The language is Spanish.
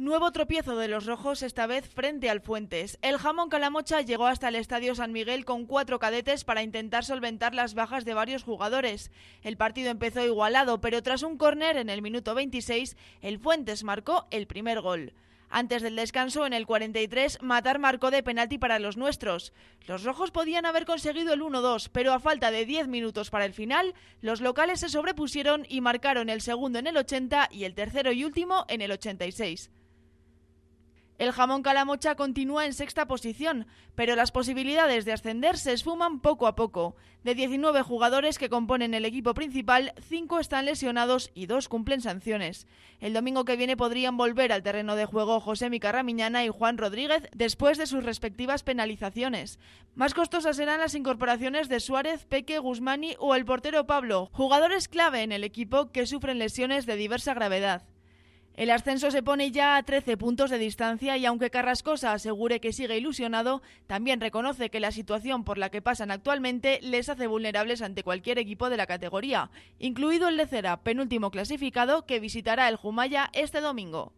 Nuevo tropiezo de los rojos, esta vez frente al Fuentes. El jamón Calamocha llegó hasta el Estadio San Miguel con cuatro cadetes para intentar solventar las bajas de varios jugadores. El partido empezó igualado, pero tras un córner en el minuto 26, el Fuentes marcó el primer gol. Antes del descanso, en el 43, Matar marcó de penalti para los nuestros. Los rojos podían haber conseguido el 1-2, pero a falta de 10 minutos para el final, los locales se sobrepusieron y marcaron el segundo en el 80 y el tercero y último en el 86. El jamón calamocha continúa en sexta posición, pero las posibilidades de ascender se esfuman poco a poco. De 19 jugadores que componen el equipo principal, 5 están lesionados y 2 cumplen sanciones. El domingo que viene podrían volver al terreno de juego José Micarramiñana y Juan Rodríguez después de sus respectivas penalizaciones. Más costosas serán las incorporaciones de Suárez, Peque, Guzmán o el portero Pablo, jugadores clave en el equipo que sufren lesiones de diversa gravedad. El ascenso se pone ya a 13 puntos de distancia y aunque Carrascosa asegure que sigue ilusionado, también reconoce que la situación por la que pasan actualmente les hace vulnerables ante cualquier equipo de la categoría, incluido el Lecera, penúltimo clasificado, que visitará el Jumaya este domingo.